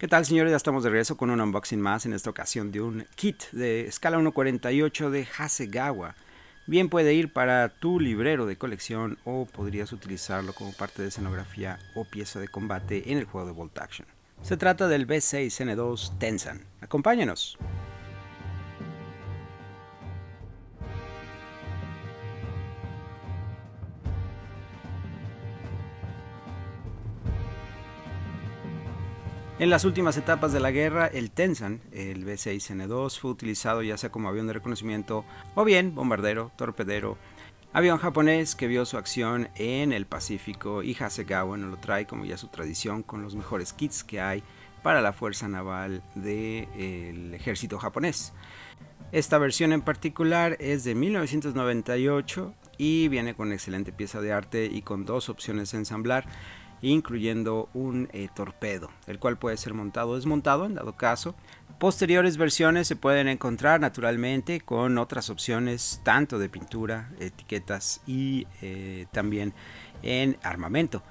¿Qué tal señores? Ya estamos de regreso con un unboxing más, en esta ocasión de un kit de escala 1.48 de Hasegawa. Bien puede ir para tu librero de colección o podrías utilizarlo como parte de escenografía o pieza de combate en el juego de Volt Action. Se trata del B6N2 Tensan. Acompáñenos. En las últimas etapas de la guerra, el Tensan, el B-6N2, fue utilizado ya sea como avión de reconocimiento o bien bombardero, torpedero, Avión japonés que vio su acción en el Pacífico y Hasegawa no lo trae como ya su tradición con los mejores kits que hay para la fuerza naval del ejército japonés. Esta versión en particular es de 1998 y viene con excelente pieza de arte y con dos opciones de ensamblar incluyendo un eh, torpedo, el cual puede ser montado o desmontado en dado caso. Posteriores versiones se pueden encontrar naturalmente con otras opciones tanto de pintura, etiquetas y eh, también en armamento.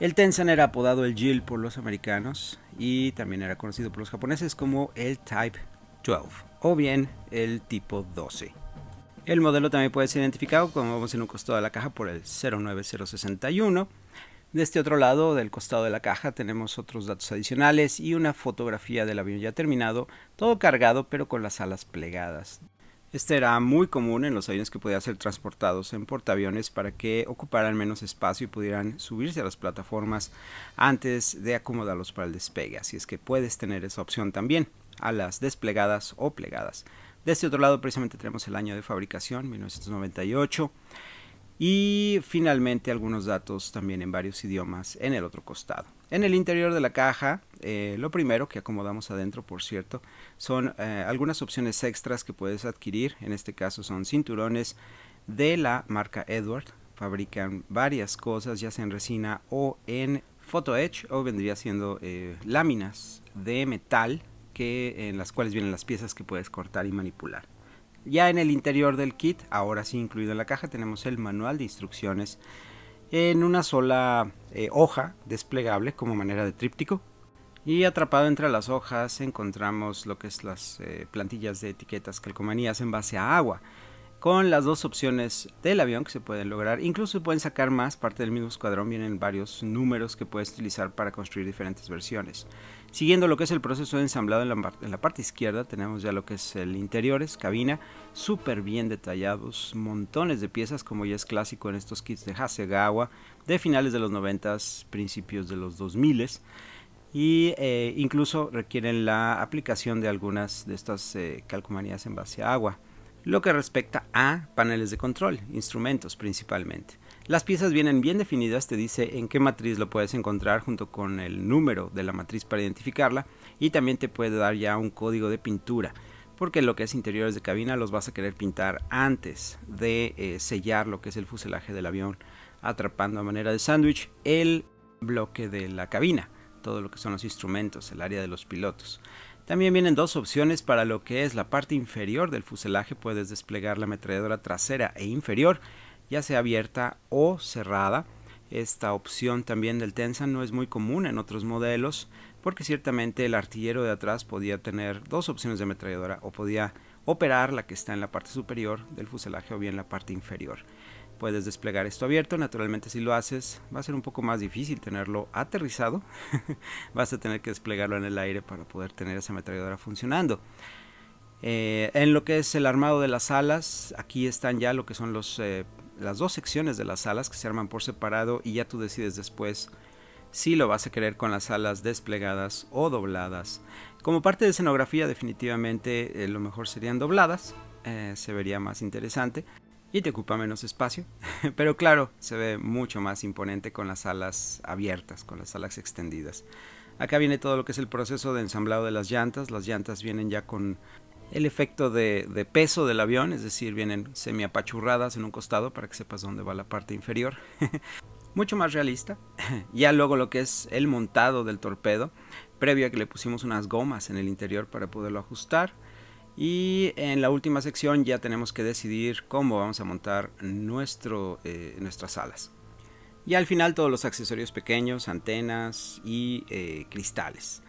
El Tensan era apodado el Jill por los americanos y también era conocido por los japoneses como el Type 12 o bien el tipo 12. El modelo también puede ser identificado, como vemos en un costado de la caja, por el 09061 de este otro lado, del costado de la caja, tenemos otros datos adicionales y una fotografía del avión ya terminado, todo cargado pero con las alas plegadas. Este era muy común en los aviones que podían ser transportados en portaaviones para que ocuparan menos espacio y pudieran subirse a las plataformas antes de acomodarlos para el despegue. Así es que puedes tener esa opción también, alas desplegadas o plegadas. De este otro lado precisamente tenemos el año de fabricación, 1998 y finalmente algunos datos también en varios idiomas en el otro costado. En el interior de la caja, eh, lo primero que acomodamos adentro, por cierto, son eh, algunas opciones extras que puedes adquirir. En este caso son cinturones de la marca Edward. Fabrican varias cosas, ya sea en resina o en photo edge, o vendría siendo eh, láminas de metal que, en las cuales vienen las piezas que puedes cortar y manipular. Ya en el interior del kit, ahora sí incluido en la caja, tenemos el manual de instrucciones en una sola eh, hoja desplegable como manera de tríptico. Y atrapado entre las hojas encontramos lo que es las eh, plantillas de etiquetas calcomanías en base a agua con las dos opciones del avión que se pueden lograr. Incluso pueden sacar más parte del mismo escuadrón, vienen varios números que puedes utilizar para construir diferentes versiones. Siguiendo lo que es el proceso de ensamblado en la, parte izquierda tenemos ya lo que es el interior, es cabina, súper bien detallados, montones de piezas como ya es clásico en estos kits de Hasegawa de finales de los 90, principios de los 2000 y eh, incluso requieren la aplicación de algunas de estas eh, calcomanías en base a agua. Lo que respecta a paneles de control, instrumentos principalmente. Las piezas vienen bien definidas, te dice en qué matriz lo puedes encontrar junto con el número de la matriz para identificarla y también te puede dar ya un código de pintura porque lo que es interiores de cabina los vas a querer pintar antes de eh, sellar lo que es el fuselaje del avión atrapando a manera de sándwich el bloque de la cabina, todo lo que son los instrumentos, el área de los pilotos. También vienen dos opciones para lo que es la parte inferior del fuselaje. Puedes desplegar la ametralladora trasera e inferior, ya sea abierta o cerrada. Esta opción también del Tensa no es muy común en otros modelos, porque ciertamente el artillero de atrás podía tener dos opciones de ametralladora o podía operar la que está en la parte superior del fuselaje o bien la parte inferior puedes desplegar esto abierto. Naturalmente si lo haces va a ser un poco más difícil tenerlo aterrizado. Vas a tener que desplegarlo en el aire para poder tener esa ametralladora funcionando. Eh, en lo que es el armado de las alas, aquí están ya lo que son eh, las dos secciones de las alas que se arman por separado y ya tú decides después si lo vas a querer con las alas desplegadas o dobladas. Como parte de escenografía definitivamente eh, lo mejor serían dobladas, se vería más interesante y te ocupa menos espacio, pero claro, se ve mucho más imponente con las alas abiertas, con las alas extendidas. Acá viene todo lo que es el proceso de ensamblado de las llantas, las llantas vienen ya con el efecto de, peso del avión, es decir, vienen semi semiapachurradas en un costado para que sepas dónde va la parte inferior. mucho más realista. ya luego lo que es el montado del torpedo, previo a que le pusimos unas gomas en el interior para poderlo ajustar. Y en la última sección ya tenemos que decidir cómo vamos a montar nuestro, eh, nuestras alas. Y al final todos los accesorios pequeños, antenas y eh, cristales.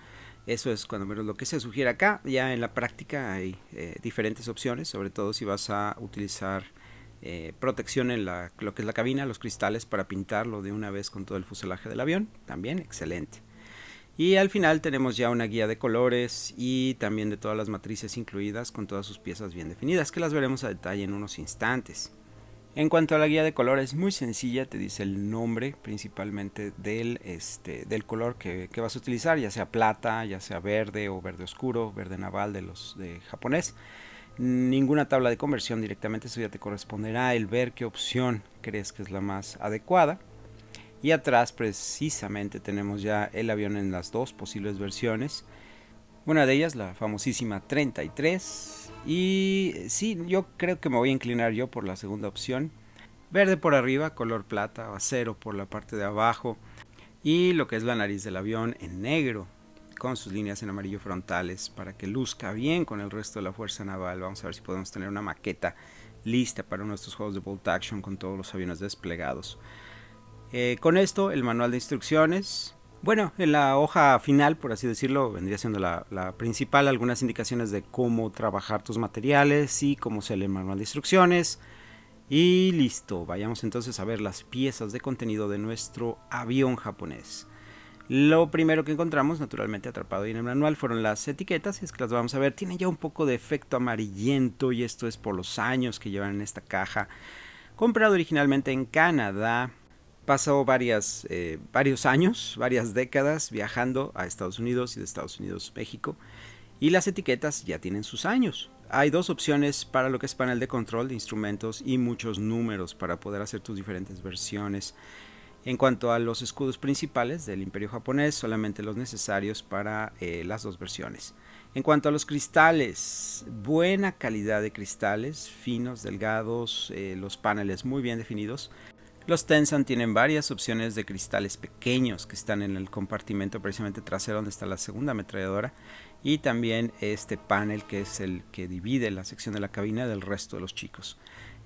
Eso es cuando menos lo que se sugiere acá. Ya en la práctica hay eh, diferentes opciones, sobre todo si vas a utilizar protección en lo que es la cabina, los cristales para pintarlo de una vez con todo el fuselaje del avión. También excelente. Y al final tenemos ya una guía de colores y también de todas las matrices incluidas con todas sus piezas bien definidas, que las veremos a detalle en unos instantes. En cuanto a la guía de colores, muy sencilla, te dice el nombre principalmente del, este, del color que, que, vas a utilizar, ya sea plata, ya sea verde o verde oscuro, verde naval de los de japonés. Ninguna tabla de conversión directamente, eso ya te corresponderá el ver qué opción crees que es la más adecuada. Y atrás precisamente tenemos ya el avión en las dos posibles versiones. Una de ellas, la famosísima 33. Y sí, yo creo que me voy a inclinar yo por la segunda opción. Verde por arriba, color plata, acero por la parte de abajo. Y lo que es la nariz del avión en negro, con sus líneas en amarillo frontales, para que luzca bien con el resto de la Fuerza Naval. Vamos a ver si podemos tener una maqueta lista para nuestros juegos de bolt action con todos los aviones desplegados. Eh, con esto, el manual de instrucciones. Bueno, en la hoja final, por así decirlo, vendría siendo la, principal, algunas indicaciones de cómo trabajar tus materiales y cómo se lee el manual de instrucciones. Y listo, vayamos entonces a ver las piezas de contenido de nuestro avión japonés. Lo primero que encontramos, naturalmente atrapado en el manual, fueron las etiquetas, y es que las vamos a ver, tiene ya un poco de efecto amarillento y esto es por los años que llevan en esta caja. Comprado originalmente en Canadá, pasado varias, eh, varios años, varias décadas viajando a Estados Unidos y de Estados Unidos a México y las etiquetas ya tienen sus años. Hay dos opciones para lo que es panel de control de instrumentos y muchos números para poder hacer tus diferentes versiones. En cuanto a los escudos principales del imperio japonés, solamente los necesarios para eh, las dos versiones. En cuanto a los cristales, buena calidad de cristales, finos, delgados, eh, los paneles muy bien definidos. Los Tensan tienen varias opciones de cristales pequeños que están en el compartimento precisamente trasero donde está la segunda ametralladora y también este panel que es el que divide la sección de la cabina del resto de los chicos.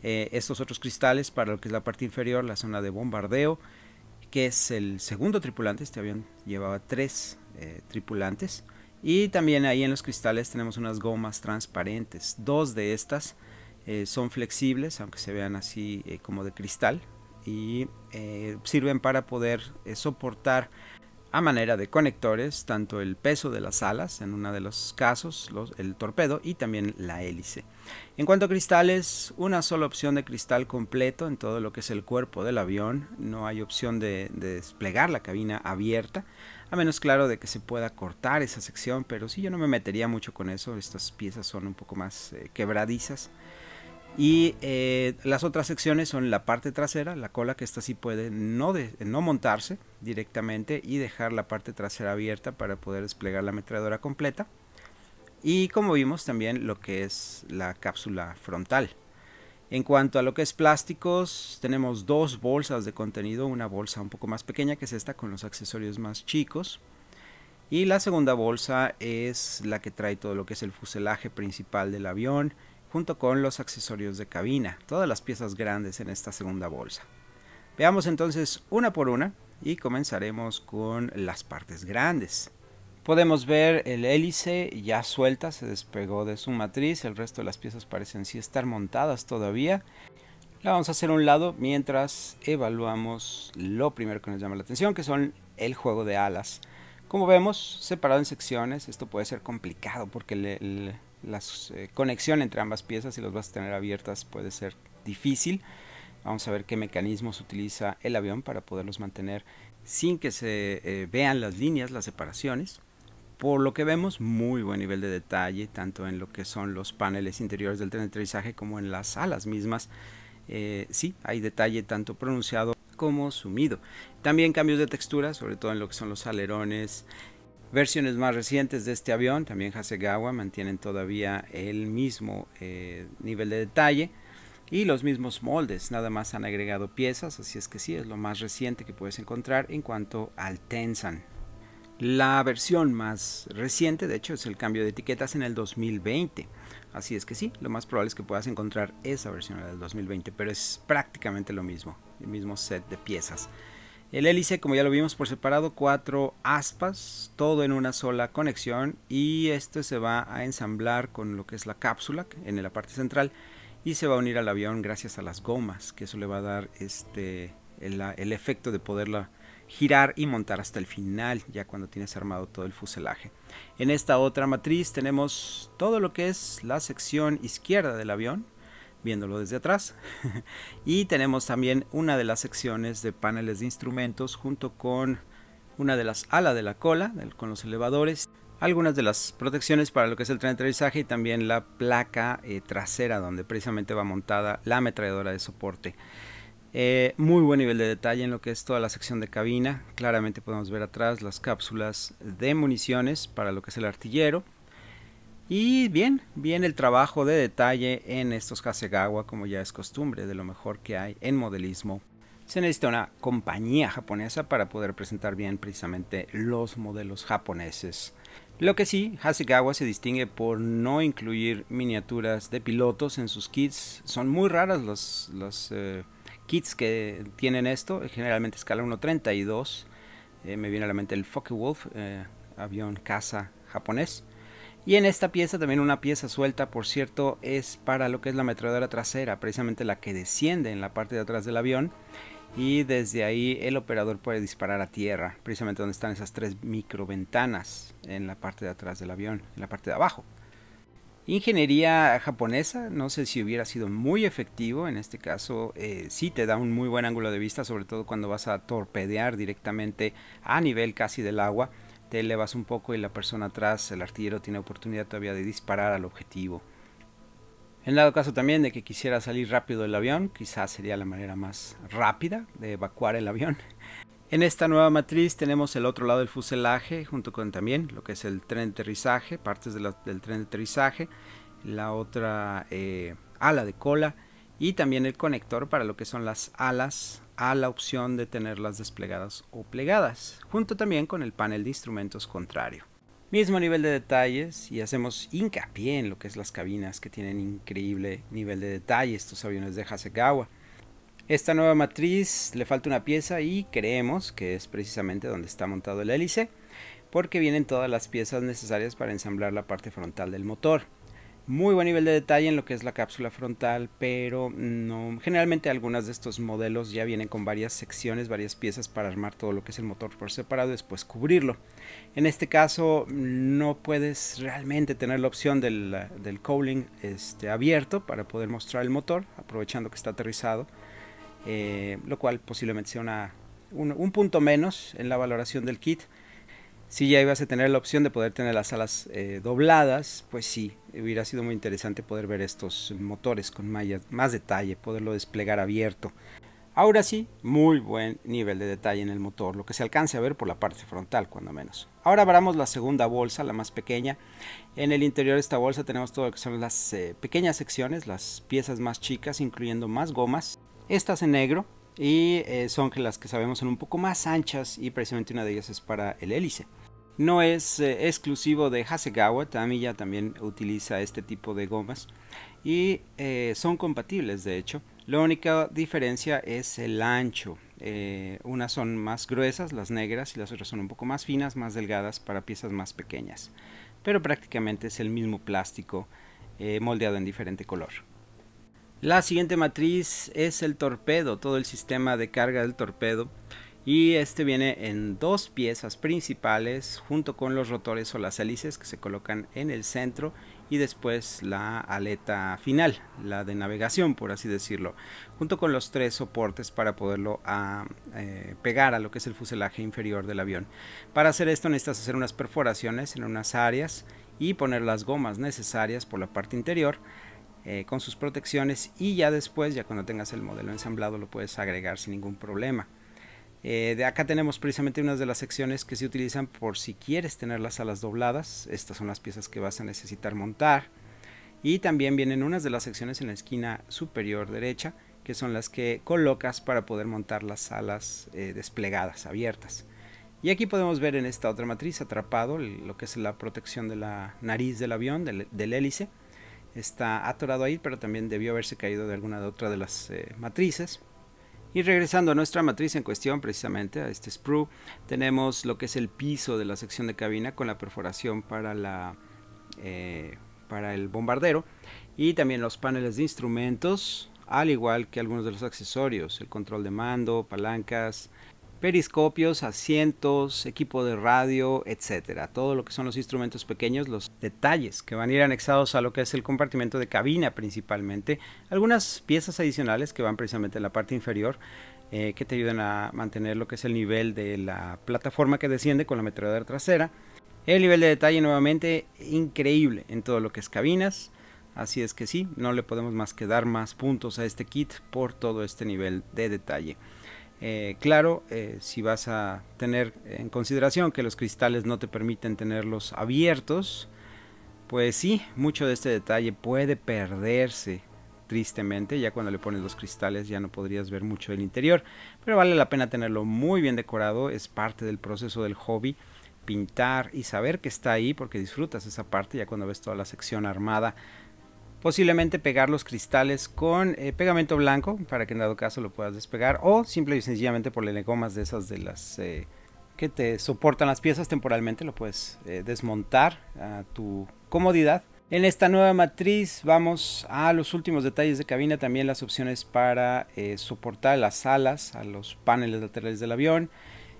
Eh, estos otros cristales para lo que es la parte inferior, la zona de bombardeo, que es el segundo tripulante, este avión llevaba tres eh, tripulantes. Y también ahí en los cristales tenemos unas gomas transparentes. Dos de estas eh, son flexibles, aunque se vean así como de cristal, y eh, sirven para poder eh, soportar a manera de conectores tanto el peso de las alas, en uno de los casos el torpedo y también la hélice. En cuanto a cristales, una sola opción de cristal completo en todo lo que es el cuerpo del avión, no hay opción de, desplegar la cabina abierta, a menos claro de que se pueda cortar esa sección, pero si yo no me metería mucho con eso, estas piezas son un poco más eh, quebradizas. Y eh, las otras secciones son la parte trasera, la cola que esta sí puede no, no montarse directamente y dejar la parte trasera abierta para poder desplegar la ametralladora completa. Y como vimos también lo que es la cápsula frontal. En cuanto a lo que es plásticos, tenemos dos bolsas de contenido, una bolsa un poco más pequeña que es esta con los accesorios más chicos. Y la segunda bolsa es la que trae todo lo que es el fuselaje principal del avión junto con los accesorios de cabina, todas las piezas grandes en esta segunda bolsa. Veamos entonces una por una y comenzaremos con las partes grandes. Podemos ver el hélice ya suelta, se despegó de su matriz, el resto de las piezas parecen sí estar montadas todavía. La vamos a hacer a un lado mientras evaluamos lo primero que nos llama la atención, que son el juego de alas. Como vemos, separado en secciones, esto puede ser complicado porque el, la eh, conexión entre ambas piezas, y los vas a tener abiertas puede ser difícil. Vamos a ver qué mecanismos utiliza el avión para poderlos mantener sin que se eh, vean las líneas, las separaciones. Por lo que vemos, muy buen nivel de detalle, tanto en lo que son los paneles interiores del tren de aterrizaje como en las alas mismas. Eh, sí, hay detalle tanto pronunciado como sumido. También cambios de textura, sobre todo en lo que son los alerones, Versiones más recientes de este avión, también Hasegawa, mantienen todavía el mismo eh, nivel de detalle y los mismos moldes, nada más han agregado piezas, así es que sí, es lo más reciente que puedes encontrar en cuanto al Tensan. La versión más reciente, de hecho, es el cambio de etiquetas en el 2020. Así es que sí, lo más probable es que puedas encontrar esa versión del 2020, pero es prácticamente lo mismo, el mismo set de piezas. El hélice, como ya lo vimos por separado, cuatro aspas, todo en una sola conexión y esto se va a ensamblar con lo que es la cápsula en la parte central y se va a unir al avión gracias a las gomas, que eso le va a dar este el efecto de poderla girar y montar hasta el final, ya cuando tienes armado todo el fuselaje. En esta otra matriz tenemos todo lo que es la sección izquierda del avión, viéndolo desde atrás. y tenemos también una de las secciones de paneles de instrumentos junto con una de las alas de la cola con los elevadores, algunas de las protecciones para lo que es el tren de aterrizaje y también la placa eh, trasera donde precisamente va montada la ametralladora de soporte. Eh, muy buen nivel de detalle en lo que es toda la sección de cabina. Claramente podemos ver atrás las cápsulas de municiones para lo que es el artillero y bien, bien el trabajo de detalle en estos Hasegawa, como ya es costumbre, de lo mejor que hay en modelismo. Se necesita una compañía japonesa para poder presentar bien precisamente los modelos japoneses. Lo que sí, Hasegawa se distingue por no incluir miniaturas de pilotos en sus kits. Son muy raras los, eh, kits que tienen esto, generalmente escala 1.32. Eh, me viene a la mente el Focke-Wulf, eh, avión caza japonés y en esta pieza también una pieza suelta, por cierto, es para lo que es la metralladora trasera, precisamente la que desciende en la parte de atrás del avión. Y desde ahí el operador puede disparar a tierra, precisamente donde están esas tres microventanas en la parte de atrás del avión, en la parte de abajo. Ingeniería japonesa, no sé si hubiera sido muy efectivo, en este caso eh, sí te da un muy buen ángulo de vista, sobre todo cuando vas a torpedear directamente a nivel casi del agua te elevas un poco y la persona atrás, el artillero, tiene oportunidad todavía de disparar al objetivo. En dado caso también de que quisiera salir rápido del avión, quizás sería la manera más rápida de evacuar el avión. En esta nueva matriz tenemos el otro lado del fuselaje, junto con también lo que es el tren de aterrizaje, partes del tren de aterrizaje, la otra eh, ala de cola y también el conector para lo que son las alas a la opción de tenerlas desplegadas o plegadas, junto también con el panel de instrumentos contrario. Mismo nivel de detalles y hacemos hincapié en lo que es las cabinas que tienen increíble nivel de detalle estos aviones de Hasegawa. Esta nueva matriz le falta una pieza y creemos que es precisamente donde está montado el hélice porque vienen todas las piezas necesarias para ensamblar la parte frontal del motor muy buen nivel de detalle en lo que es la cápsula frontal, pero no, generalmente algunas de estos modelos ya vienen con varias secciones, varias piezas para armar todo lo que es el motor por separado y después cubrirlo. En este caso no puedes realmente tener la opción del, del cowling este, abierto para poder mostrar el motor, aprovechando que está aterrizado, eh, lo cual posiblemente sea un punto menos en la valoración del kit si ya ibas a tener la opción de poder tener las alas eh, dobladas, pues sí, hubiera sido muy interesante poder ver estos motores con más, detalle, poderlo desplegar abierto. Ahora sí, muy buen nivel de detalle en el motor, lo que se alcance a ver por la parte frontal, cuando menos. Ahora abramos la segunda bolsa, la más pequeña. En el interior de esta bolsa tenemos todo lo que son las eh, pequeñas secciones, las piezas más chicas, incluyendo más gomas. Estas en negro, y eh, son que las que sabemos son un poco más anchas y precisamente una de ellas es para el hélice. No es eh, exclusivo de Hasegawa, Tamiya también utiliza este tipo de gomas y eh, son compatibles de hecho. La única diferencia es el ancho. unas son más gruesas, las negras, y las otras son un poco más finas, más delgadas para piezas más pequeñas. Pero prácticamente es el mismo plástico moldeado en diferente color. La siguiente matriz es el torpedo, todo el sistema de carga del torpedo. Y este viene en dos piezas principales junto con los rotores o las hélices que se colocan en el centro y después la aleta final, la de navegación por así decirlo, junto con los tres soportes para poderlo ah, eh, pegar a lo que es el fuselaje inferior del avión. Para hacer esto necesitas hacer unas perforaciones en unas áreas y poner las gomas necesarias por la parte interior eh, con sus protecciones y ya después, ya cuando tengas el modelo ensamblado, lo puedes agregar sin ningún problema. Eh, de acá tenemos precisamente unas de las secciones que se utilizan por si quieres tener las alas dobladas. Estas son las piezas que vas a necesitar montar. Y también vienen unas de las secciones en la esquina superior derecha, que son las que colocas para poder montar las alas eh, desplegadas, abiertas. Y aquí podemos ver en esta otra matriz atrapado lo que es la protección de la nariz del avión, del hélice está atorado ahí, pero también debió haberse caído de alguna de otra de las eh, matrices. Y regresando a nuestra matriz en cuestión, precisamente a este sprue, tenemos lo que es el piso de la sección de cabina con la perforación para, la, eh, para el bombardero y también los paneles de instrumentos, al igual que algunos de los accesorios, el control de mando, palancas, periscopios, asientos, equipo de radio, etcétera. Todo lo que son los instrumentos pequeños, los detalles que van a ir anexados a lo que es el compartimento de cabina principalmente. Algunas piezas adicionales que van precisamente en la parte inferior eh, que te ayudan a mantener lo que es el nivel de la plataforma que desciende con la metralladora trasera. El nivel de detalle nuevamente increíble en todo lo que es cabinas. Así es que sí, no le podemos más que dar más puntos a este kit por todo este nivel de detalle. Eh, claro, eh, si vas a tener en consideración que los cristales no te permiten tenerlos abiertos, pues sí, mucho de este detalle puede perderse tristemente, ya cuando le pones los cristales ya no podrías ver mucho del interior, pero vale la pena tenerlo muy bien decorado, es parte del proceso del hobby pintar y saber que está ahí porque disfrutas esa parte ya cuando ves toda la sección armada posiblemente pegar los cristales con eh, pegamento blanco para que en dado caso lo puedas despegar o simple y sencillamente por gomas de esas de las eh, que te soportan las piezas temporalmente lo puedes eh, desmontar a tu comodidad. En esta nueva matriz vamos a los últimos detalles de cabina, también las opciones para soportar las alas a los paneles laterales del avión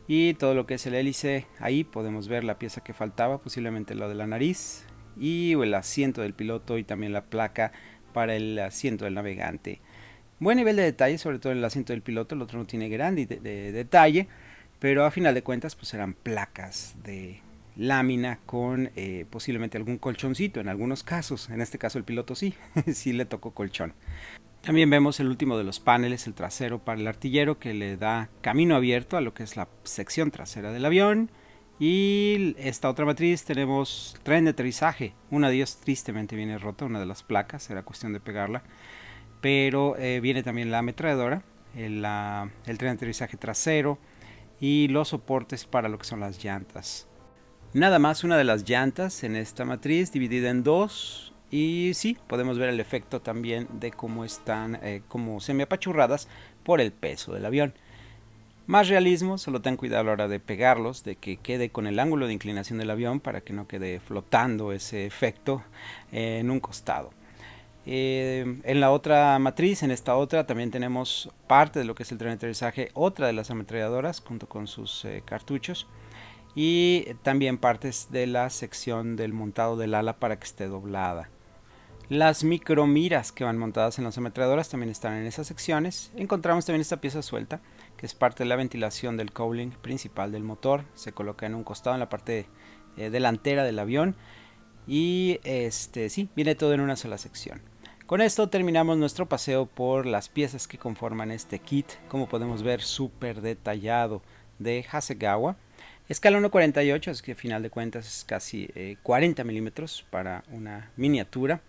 y todo lo que es el hélice. Ahí podemos ver la pieza que faltaba, posiblemente la de la nariz, y el asiento del piloto y también la placa para el asiento del navegante. Buen nivel de detalle, sobre todo el asiento del piloto, el otro no tiene gran detalle, pero a final de cuentas pues eran placas de lámina con eh, posiblemente algún colchoncito en algunos casos, en este caso el piloto sí, sí le tocó colchón. También vemos el último de los paneles, el trasero para el artillero que le da camino abierto a lo que es la sección trasera del avión. Y esta otra matriz tenemos tren de aterrizaje. Una de ellas tristemente viene rota, una de las placas, era cuestión de pegarla. Pero eh, viene también la ametralladora, eh, el, tren de aterrizaje trasero y los soportes para lo que son las llantas. Nada más una de las llantas en esta matriz dividida en dos. Y sí, podemos ver el efecto también de cómo están eh, como semiapachurradas por el peso del avión. Más realismo, solo ten cuidado a la hora de pegarlos, de que quede con el ángulo de inclinación del avión para que no quede flotando ese efecto eh, en un costado. Eh, en la otra matriz, en esta otra, también tenemos parte de lo que es el tren de aterrizaje, otra de las ametralladoras junto con sus eh, cartuchos y también partes de la sección del montado del ala para que esté doblada. Las micromiras que van montadas en las ametralladoras también están en esas secciones. Encontramos también esta pieza suelta es parte de la ventilación del cowling principal del motor. Se coloca en un costado en la parte eh, delantera del avión. Y este sí, viene todo en una sola sección. Con esto terminamos nuestro paseo por las piezas que conforman este kit, como podemos ver súper detallado de Hasegawa. Escala 1.48, es que al final de cuentas es casi 40 eh, milímetros para una miniatura.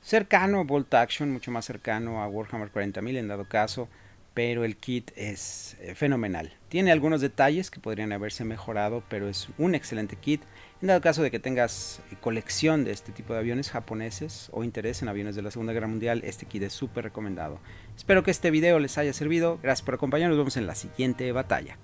Cercano a Volt Action, mucho más cercano a Warhammer 40.000 en dado caso pero el kit es eh, fenomenal. Tiene algunos detalles que podrían haberse mejorado, pero es un excelente kit. En el caso de que tengas eh, colección de este tipo de aviones japoneses o interés en aviones de la Segunda Guerra Mundial, este kit es súper recomendado. Espero que este video les haya servido. Gracias por acompañarnos. Nos vemos en la siguiente batalla.